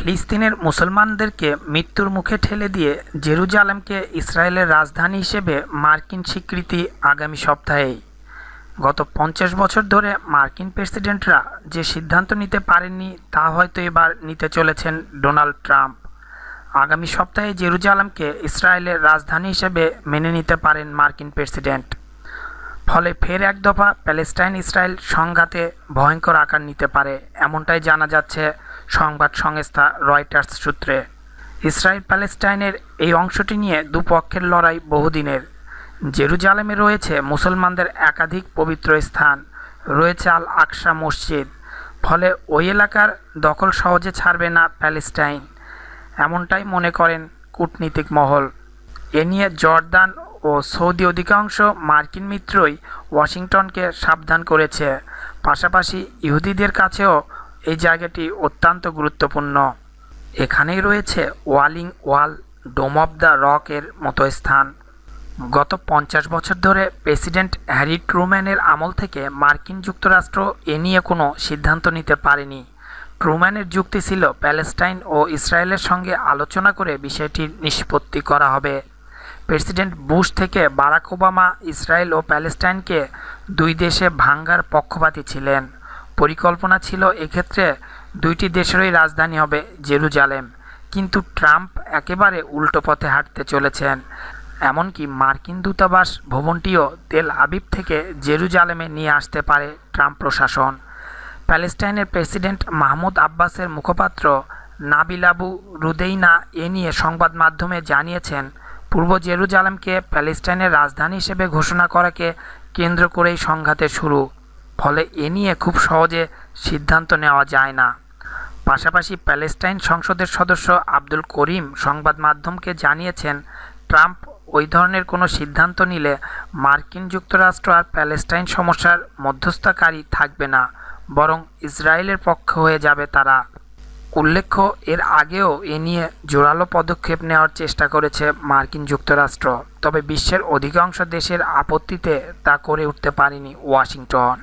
ফিলিস্তিনের মুসলমানদেরকে মৃত্যুর মুখে ঠেলে দিয়ে জেরুজালেমকে ইসরায়েলের রাজধানী হিসেবে মার্কিন স্বীকৃতি আগামী সপ্তাহেই গত পঞ্চাশ বছর ধরে মার্কিন প্রেসিডেন্টরা যে সিদ্ধান্ত নিতে পারেননি তা হয়তো এবার নিতে চলেছেন ডোনাল্ড ট্রাম্প আগামী সপ্তাহে জেরুজালামকে ইসরায়েলের রাজধানী হিসেবে মেনে নিতে পারেন মার্কিন প্রেসিডেন্ট ফলে ফের এক দফা প্যালেস্টাইন ইসরায়েল সংঘাতে ভয়ঙ্কর আকার নিতে পারে এমনটাই জানা যাচ্ছে সংবাদ সংস্থা রয়টার্স সূত্রে ইসরায়েল প্যালেস্টাইনের এই অংশটি নিয়ে দুপক্ষের লড়াই বহুদিনের জেরুজালেমে রয়েছে মুসলমানদের একাধিক পবিত্র স্থান রয়েছে আল আকসা মসজিদ ফলে ওই এলাকার দখল সহজে ছাড়বে না প্যালেস্টাইন এমনটাই মনে করেন কূটনীতিক মহল এ নিয়ে জর্দান ও সৌদি অধিকাংশ মার্কিন মিত্রই ওয়াশিংটনকে সাবধান করেছে পাশাপাশি ইহুদিদের কাছেও এই জায়গাটি অত্যন্ত গুরুত্বপূর্ণ এখানেই রয়েছে wailing wall dome of the rock এর মতো স্থান গত পঞ্চাশ বছর ধরে প্রেসিডেন্ট হ্যারি ট্রুম্যানের আমল থেকে মার্কিন যুক্তরাষ্ট্র এ নিয়ে কোনো সিদ্ধান্ত নিতে পারেনি ট্রুম্যানের যুক্তি ছিল প্যালেস্টাইন ও ইসরায়েলের সঙ্গে আলোচনা করে বিষয়টির নিষ্পত্তি করা হবে প্রেসিডেন্ট বুশ থেকে বারাক ওবামা ইসরায়েল ও প্যালেস্টাইনকে দুই দেশে ভাঙ্গার পক্ষপাতী ছিলেন পরিকল্পনা ছিল এক্ষেত্রে দুইটি দেশেরই রাজধানী হবে জেরুজালেম কিন্তু ট্রাম্প একেবারে উল্টো পথে হাঁটতে চলেছেন এমনকি মার্কিন দূতাবাস ভবনটিও তেল আবিব থেকে জেরুজালেমে নিয়ে আসতে পারে ট্রাম্প প্রশাসন প্যালেস্টাইনের প্রেসিডেন্ট মাহমুদ আব্বাসের মুখপাত্র নাবিলাবু রুদেইনা এ নিয়ে সংবাদ মাধ্যমে জানিয়েছেন পূর্ব জেরুজালেমকে প্যালেস্টাইনের রাজধানী হিসেবে ঘোষণা করাকে কেন্দ্র করেই সংঘাতের শুরু ফলে এ নিয়ে খুব সহজে সিদ্ধান্ত নেওয়া যায় না পাশাপাশি প্যালেস্টাইন সংসদের সদস্য আব্দুল করিম সংবাদ মাধ্যমকে জানিয়েছেন ট্রাম্প ওই ধরনের কোনো সিদ্ধান্ত নিলে মার্কিন যুক্তরাষ্ট্র আর প্যালেস্টাইন সমস্যার মধ্যস্থকারী থাকবে না বরং ইসরায়েলের পক্ষ হয়ে যাবে তারা উল্লেখ্য এর আগেও এ নিয়ে জোরালো পদক্ষেপ নেওয়ার চেষ্টা করেছে মার্কিন যুক্তরাষ্ট্র তবে বিশ্বের অধিকাংশ দেশের আপত্তিতে তা করে উঠতে পারেনি ওয়াশিংটন